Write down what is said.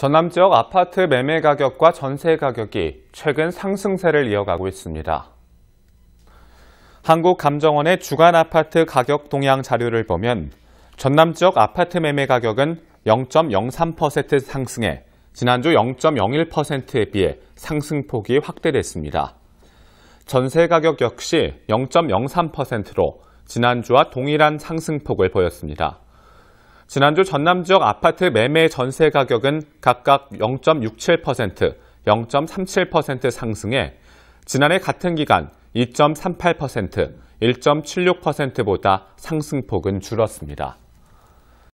전남 지역 아파트 매매 가격과 전세 가격이 최근 상승세를 이어가고 있습니다. 한국감정원의 주간 아파트 가격 동향 자료를 보면 전남 지역 아파트 매매 가격은 0.03% 상승해 지난주 0.01%에 비해 상승폭이 확대됐습니다. 전세 가격 역시 0.03%로 지난주와 동일한 상승폭을 보였습니다. 지난주 전남 지역 아파트 매매 전세 가격은 각각 0.67%, 0.37% 상승해 지난해 같은 기간 2.38%, 1.76%보다 상승폭은 줄었습니다.